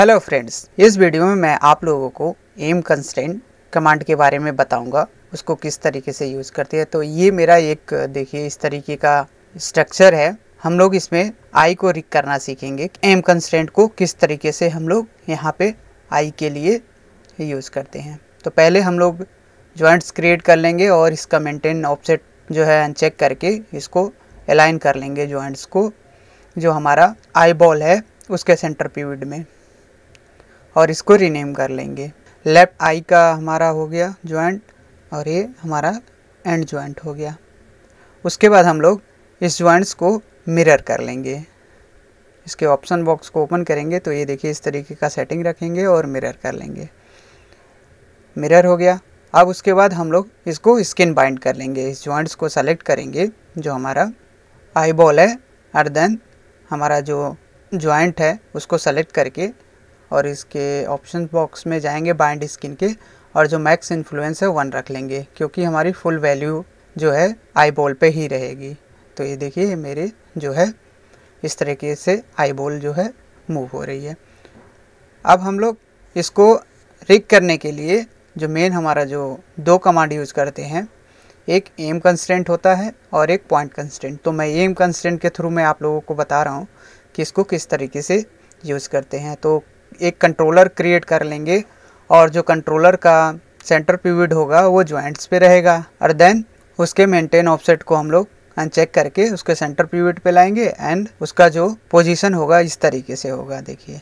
hello friends इस video में मैं आप लोगों को एम कंस्टेंट कमांड के बारे में बताऊंगा उसको किस तरीके से यूज़ करती है तो ये मेरा एक देखिए इस तरीके का स्ट्रक्चर है हम लोग इसमें आई को रिक करना सीखेंगे एम कंस्टेंट को किस तरीके से हम लोग यहाँ पे आई के लिए यूज़ करते हैं तो पहले हम लोग जॉइंट्स क्रिएट कर लेंगे और इसका मेनटेन ऑपसेट जो है अनचेक करके इसको अलाइन कर लेंगे जॉइंट्स को जो हमारा आई बॉल है उसके सेंटर पीविड में और इसको रीनेम कर लेंगे लेफ्ट आई का हमारा हो गया जॉइंट और ये हमारा एंड जॉइंट हो गया उसके बाद हम लोग इस जॉइंट्स को मिरर कर लेंगे इसके ऑप्शन बॉक्स को ओपन करेंगे तो ये देखिए इस तरीके का सेटिंग रखेंगे और मिरर कर लेंगे मिरर हो गया अब उसके बाद हम लोग इसको स्किन बाइंड कर लेंगे इस जॉइंट्स को सेलेक्ट करेंगे जो हमारा आई बॉल है और देन हमारा जो जॉइंट है उसको सेलेक्ट करके और इसके ऑप्शन बॉक्स में जाएंगे बाइंड स्किन के और जो मैक्स इन्फ्लुएंस है वन रख लेंगे क्योंकि हमारी फुल वैल्यू जो है आई बॉल पर ही रहेगी तो ये देखिए मेरे जो है इस तरीके से आई बॉल जो है मूव हो रही है अब हम लोग इसको रिक करने के लिए जो मेन हमारा जो दो कमांड यूज़ करते हैं एक एम कंस्टेंट होता है और एक पॉइंट कंस्टेंट तो मैं एम कंस्टेंट के थ्रू मैं आप लोगों को बता रहा हूँ कि इसको किस तरीके से यूज़ करते हैं तो एक कंट्रोलर क्रिएट कर लेंगे और जो कंट्रोलर का सेंटर पीविड होगा वो ज्वाइंट्स पे रहेगा और देन उसके मेंटेन ऑफसेट को हम लोग अनचेक करके उसके सेंटर पीविड पे लाएंगे एंड उसका जो पोजीशन होगा इस तरीके से होगा देखिए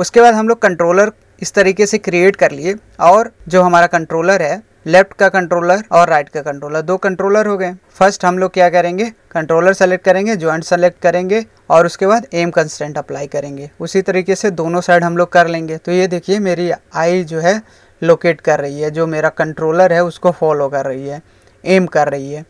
उसके बाद हम लोग कंट्रोलर इस तरीके से क्रिएट कर लिए और जो हमारा कंट्रोलर है लेफ्ट का कंट्रोलर और राइट का कंट्रोलर दो कंट्रोलर हो गए फर्स्ट हम लोग क्या करेंगे कंट्रोलर सेलेक्ट करेंगे ज्वाइंट सेलेक्ट करेंगे और उसके बाद एम कंस्टेंट अप्लाई करेंगे उसी तरीके से दोनों साइड हम लोग कर लेंगे तो ये देखिए मेरी आई जो है लोकेट कर रही है जो मेरा कंट्रोलर है उसको फॉलो कर रही है एम कर रही है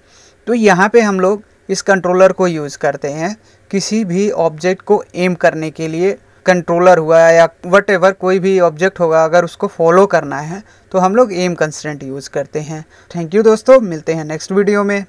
तो यहाँ पे हम लोग इस कंट्रोलर को यूज़ करते हैं किसी भी ऑब्जेक्ट को एम करने के लिए कंट्रोलर हुआ या वट कोई भी ऑब्जेक्ट होगा अगर उसको फॉलो करना है तो हम लोग एम कंस्टेंट यूज़ करते हैं थैंक यू दोस्तों मिलते हैं नेक्स्ट वीडियो में